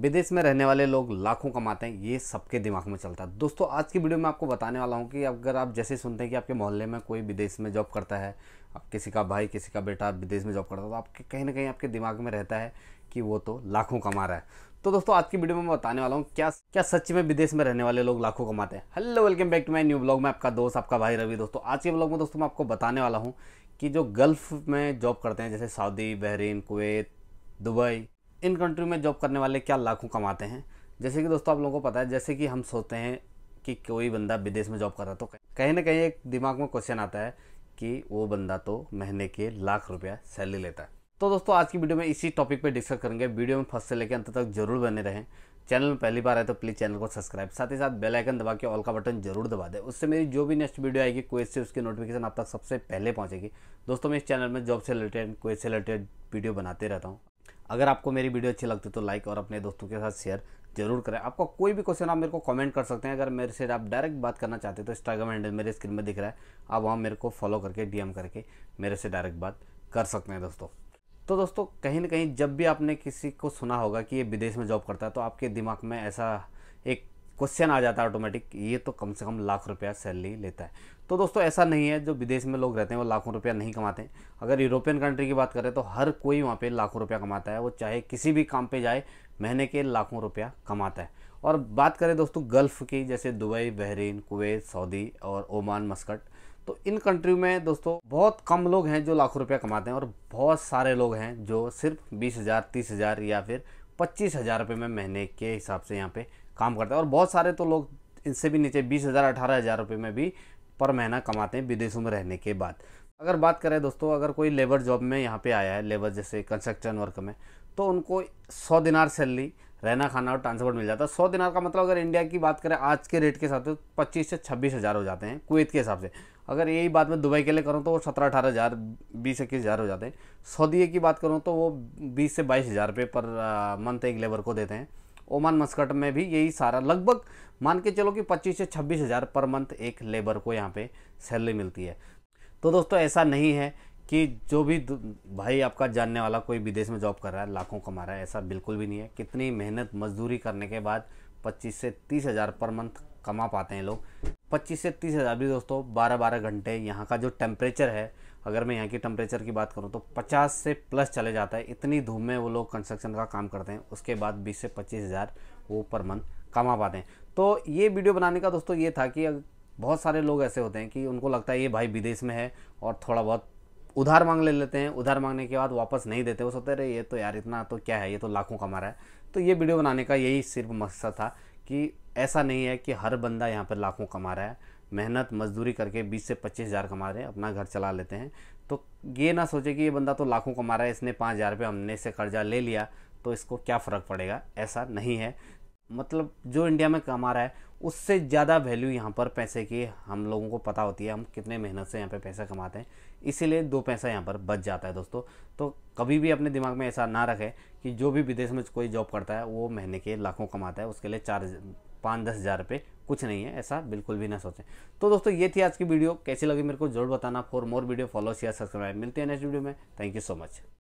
विदेश में रहने वाले लोग लाखों कमाते हैं ये सबके दिमाग में चलता है दोस्तों आज की वीडियो में आपको बताने वाला हूँ कि अगर आप जैसे सुनते हैं कि आपके मोहल्ले में कोई विदेश में जॉब करता है आप किसी का भाई किसी का बेटा विदेश में जॉब करता है तो आपके कहीं ना कहीं आपके दिमाग में रहता है कि वो तो लाखों कमा रहा है तो दोस्तों आज की वीडियो में मैं बताने वाला हूँ क्या क्या सच में विदेश में रहने वाले लोग लाखों कमाते हैं hello welcome back to my new blog में आपका दोस्त आपका भाई रवि दोस्तों आज के ब्लॉग में दोस्तों मैं आपको बताने वाला हूँ कि जो गल्फ में जॉब करते हैं जैसे सऊदी बहरीन कुवैत दुबई इन कंट्री में जॉब करने वाले क्या लाखों कमाते हैं जैसे कि दोस्तों आप लोगों को पता है जैसे कि हम सोचते हैं कि कोई बंदा विदेश में जॉब कर रहा तो कहीं ना कहीं एक दिमाग में क्वेश्चन आता है कि वो बंदा तो महीने के लाख रुपया सैलरी लेता है तो दोस्तों आज की वीडियो में इसी टॉपिक पर डिस्कस करेंगे वीडियो में फर्स्ट से लेकर अंत तक जरूर बने रहें चैनल में पहली बार है तो प्लीज़ चैनल को सब्सक्राइब साथ ही साथ बेल आइकन दबा के ऑल का बटन जरूर दबा दें उससे मेरी जो भी नेक्स्ट वीडियो आएगी क्वेज से उसकी नोटिफिकेशन आप तक सबसे पहले पहुंचेगी दोस्तों मैं इस चैनल में जॉब से रिलेटेड क्वेज से रिलेटेड वीडियो बनाते रहता हूँ अगर आपको मेरी वीडियो अच्छी लगती है तो लाइक और अपने दोस्तों के साथ शेयर जरूर करें आपका कोई भी क्वेश्चन आप मेरे को कमेंट कर सकते हैं अगर मेरे से आप डायरेक्ट बात करना चाहते हैं तो इंस्टाग्राम हैंडल मेरे स्क्रीन में दिख रहा है आप वहाँ मेरे को फॉलो करके डीएम करके मेरे से डायरेक्ट बात कर सकते हैं दोस्तों तो दोस्तों कहीं ना कहीं जब भी आपने किसी को सुना होगा कि ये विदेश में जॉब करता है तो आपके दिमाग में ऐसा एक क्वेश्चन आ जाता है ऑटोमेटिक ये तो कम से कम लाख रुपया सैलरी लेता है तो दोस्तों ऐसा नहीं है जो विदेश में लोग रहते हैं वो लाखों रुपया नहीं कमाते अगर यूरोपियन कंट्री की बात करें तो हर कोई वहाँ पे लाखों रुपया कमाता है वो चाहे किसी भी काम पे जाए महीने के लाखों रुपया कमाता है और बात करें दोस्तों गल्फ़ की जैसे दुबई बहरीन कुवैत सऊदी और ओमान मस्कट तो इन कंट्री में दोस्तों बहुत कम लोग हैं जो लाखों रुपया कमाते हैं और बहुत सारे लोग हैं जो सिर्फ बीस हज़ार तीस हज़ार या फिर पच्चीस हज़ार रुपये में महीने के हिसाब से यहाँ पे काम करते हैं और बहुत सारे तो लोग इससे भी नीचे बीस हज़ार अठारह हज़ार रुपये में भी पर महीना कमाते हैं विदेशों में रहने के बाद अगर बात करें दोस्तों अगर कोई लेबर जॉब में यहाँ पे आया है लेबर जैसे कंस्ट्रक्शन वर्क में तो उनको सौ दिनार सैलरी रहना खाना और ट्रांसपोर्ट मिल जाता है सौ दिनार का मतलब अगर इंडिया की बात करें आज के रेट के हिसाब से तो पच्चीस से छब्बीस हज़ार हो जाते हैं कुवैत के हिसाब से अगर यही बात मैं दुबई के लिए करूँ तो वो सत्रह अठारह हज़ार बीस इक्कीस हज़ार हो जाते हैं सऊदी की बात करूँ तो वो बीस से बाईस हज़ार रुपये पर मंथ एक लेबर को देते हैं ओमान मस्कट में भी यही सारा लगभग मान के चलो कि पच्चीस से छब्बीस हज़ार पर मंथ एक लेबर को यहाँ पे सैलरी मिलती है तो दोस्तों ऐसा नहीं है कि जो भी भाई आपका जानने वाला कोई विदेश में जॉब कर रहा है लाखों कमा रहा है ऐसा बिल्कुल भी नहीं है कितनी मेहनत मजदूरी करने के बाद पच्चीस से तीस हज़ार पर मंथ कमा पाते हैं लोग पच्चीस से तीस हज़ार भी दोस्तों बारह बारह घंटे यहाँ का जो टेम्परेचर है अगर मैं यहाँ की टेम्परेचर की बात करूँ तो पचास से प्लस चले जाता है इतनी धूम में वो लोग कंस्ट्रक्शन का काम करते हैं उसके बाद बीस से पच्चीस हज़ार वो पर मंथ कमा पाते हैं तो ये वीडियो बनाने का दोस्तों ये था कि बहुत सारे लोग ऐसे होते हैं कि उनको लगता है ये भाई विदेश में है और थोड़ा बहुत उधार मांग ले लेते हैं उधार मांगने के बाद वापस नहीं देते वो सोचते रहे ये तो यार इतना तो क्या है ये तो लाखों कमा रहा है तो ये वीडियो बनाने का यही सिर्फ मकसद था कि ऐसा नहीं है कि हर बंदा यहाँ पर लाखों कमा रहा है मेहनत मजदूरी करके बीस से पच्चीस हज़ार कमा रहे हैं अपना घर चला लेते हैं तो ये ना सोचे कि ये बंदा तो लाखों कमा रहा है इसने पाँच हज़ार रुपये हमने से कर्जा ले लिया तो इसको क्या फ़र्क पड़ेगा ऐसा नहीं है मतलब जो इंडिया में कमा रहा है उससे ज़्यादा वैल्यू यहाँ पर पैसे की हम लोगों को पता होती है हम कितने मेहनत से यहाँ पर पैसा कमाते हैं इसीलिए दो पैसा यहाँ पर बच जाता है दोस्तों तो कभी भी अपने दिमाग में ऐसा ना रखें कि जो भी विदेश में कोई जॉब करता है वो महीने के लाखों कमाता है उसके लिए चार पाँच दस हज़ार रुपये कुछ नहीं है ऐसा बिल्कुल भी ना सोचें तो दोस्तों ये थी आज की वीडियो कैसी लगी मेरे को जरूर बताना for more video follow share subscribe मिलते हैं नेक्स्ट वीडियो में थैंक यू सो मच